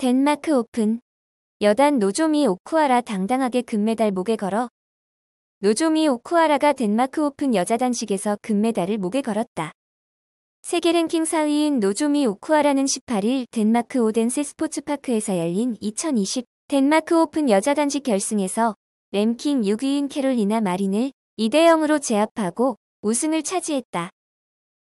덴마크 오픈 여단 노조미 오쿠아라 당당하게 금메달 목에 걸어 노조미 오쿠아라가 덴마크 오픈 여자 단식에서 금메달을 목에 걸었다. 세계 랭킹 4위인 노조미 오쿠아라는 18일 덴마크 오덴세 스포츠파크에서 열린 2020 덴마크 오픈 여자 단식 결승에서 랭킹 6위인 캐롤리나 마린을 2대0으로 제압하고 우승을 차지했다.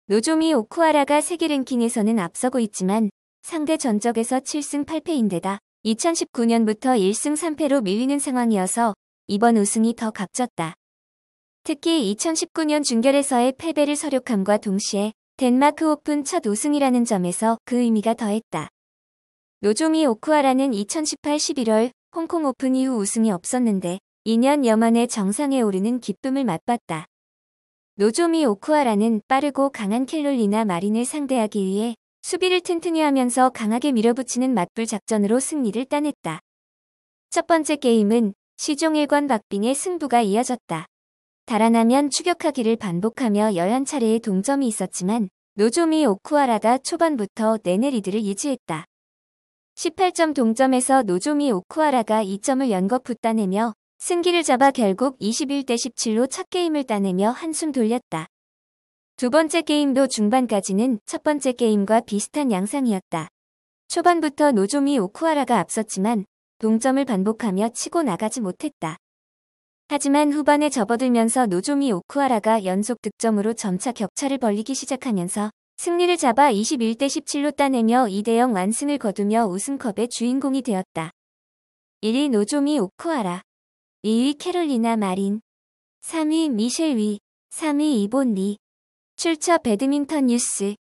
노조미 오쿠아라가 세계 랭킹에서는 앞서고 있지만 상대 전적에서 7승 8패인데다 2019년부터 1승 3패로 밀리는 상황이어서 이번 우승이 더 값졌다. 특히 2019년 준결에서의 패배를 서력함과 동시에 덴마크 오픈 첫 우승이라는 점에서 그 의미가 더했다. 노조미 오쿠아라는 2018 11월 홍콩 오픈 이후 우승이 없었는데 2년여 만에 정상에 오르는 기쁨을 맛봤다. 노조미 오쿠아라는 빠르고 강한 켈롤리나 마린을 상대하기 위해 수비를 튼튼히 하면서 강하게 밀어붙이는 맞불 작전으로 승리를 따냈다. 첫 번째 게임은 시종 일관 박빙의 승부가 이어졌다. 달아나면 추격하기를 반복하며 11차례의 동점이 있었지만 노조미 오쿠아라가 초반부터 내내 리드를 유지했다. 18점 동점에서 노조미 오쿠아라가 2점을 연거푸 따내며 승기를 잡아 결국 21대 17로 첫 게임을 따내며 한숨 돌렸다. 두 번째 게임도 중반까지는 첫 번째 게임과 비슷한 양상이었다. 초반부터 노조미 오쿠아라가 앞섰지만 동점을 반복하며 치고 나가지 못했다. 하지만 후반에 접어들면서 노조미 오쿠아라가 연속 득점으로 점차 격차를 벌리기 시작하면서 승리를 잡아 21대17로 따내며 2대0 완승을 거두며 우승컵의 주인공이 되었다. 1위 노조미 오쿠아라 2위 캐롤리나 마린 3위 미셸 위 3위 이본 리 출처 배드민턴 뉴스